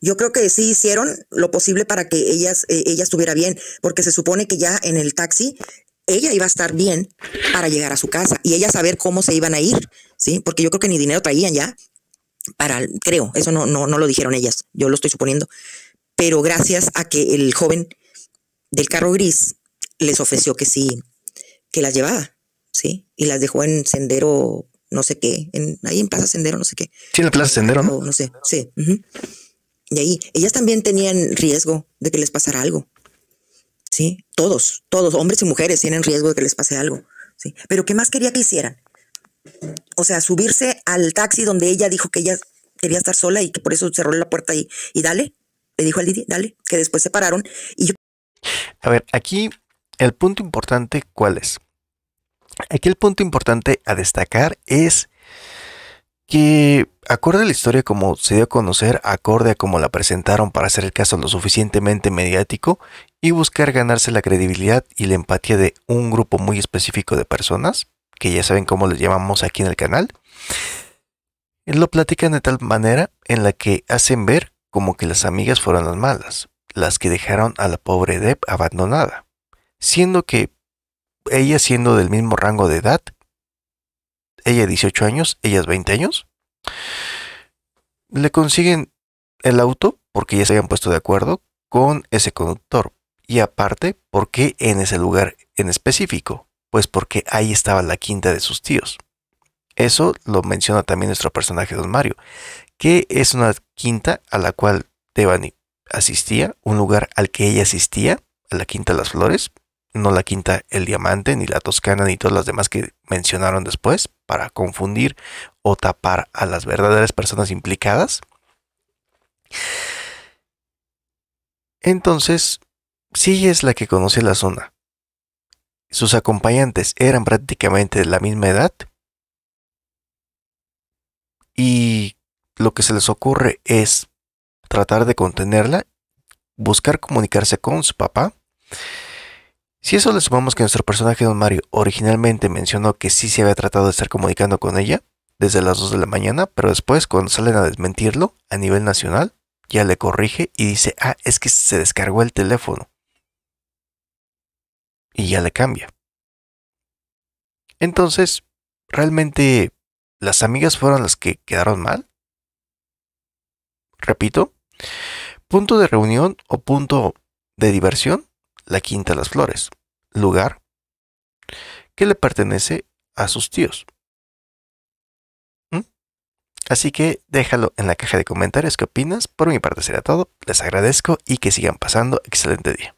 Yo creo que sí hicieron lo posible para que ellas, eh, ella estuviera bien, porque se supone que ya en el taxi ella iba a estar bien para llegar a su casa y ella saber cómo se iban a ir, ¿sí? Porque yo creo que ni dinero traían ya para, creo, eso no, no, no lo dijeron ellas, yo lo estoy suponiendo. Pero gracias a que el joven del carro gris les ofreció que sí, que las llevaba, ¿sí? Y las dejó en sendero no sé qué, en, ahí en Plaza Sendero, no sé qué. Sí, en la Plaza Sendero, ¿no? no sé, sí. Y ahí, ellas también tenían riesgo de que les pasara algo. Sí, todos, todos, hombres y mujeres tienen riesgo de que les pase algo. Sí, pero ¿qué más quería que hicieran? O sea, subirse al taxi donde ella dijo que ella quería estar sola y que por eso cerró la puerta y, y dale, le dijo al Didi, dale, que después se pararon y yo... A ver, aquí el punto importante, ¿cuál es? Aquí el punto importante a destacar es que acorde a la historia como se dio a conocer, acorde a como la presentaron para hacer el caso lo suficientemente mediático y buscar ganarse la credibilidad y la empatía de un grupo muy específico de personas, que ya saben cómo les llamamos aquí en el canal, lo platican de tal manera en la que hacen ver como que las amigas fueron las malas, las que dejaron a la pobre Deb abandonada, siendo que ella siendo del mismo rango de edad, ella 18 años, ellas 20 años, le consiguen el auto porque ya se habían puesto de acuerdo con ese conductor. Y aparte, ¿por qué en ese lugar en específico? Pues porque ahí estaba la quinta de sus tíos. Eso lo menciona también nuestro personaje Don Mario, que es una quinta a la cual Devani asistía, un lugar al que ella asistía, a la quinta de las flores, no la quinta el diamante, ni la toscana, ni todas las demás que mencionaron después, para confundir o tapar a las verdaderas personas implicadas. Entonces, sí es la que conoce la zona. Sus acompañantes eran prácticamente de la misma edad. Y lo que se les ocurre es tratar de contenerla, buscar comunicarse con su papá si eso le sumamos que nuestro personaje Don Mario originalmente mencionó que sí se había tratado de estar comunicando con ella desde las 2 de la mañana, pero después cuando salen a desmentirlo a nivel nacional, ya le corrige y dice, ah, es que se descargó el teléfono. Y ya le cambia. Entonces, ¿realmente las amigas fueron las que quedaron mal? Repito, punto de reunión o punto de diversión la Quinta Las Flores, lugar que le pertenece a sus tíos. ¿Mm? Así que déjalo en la caja de comentarios qué opinas. Por mi parte será todo. Les agradezco y que sigan pasando excelente día.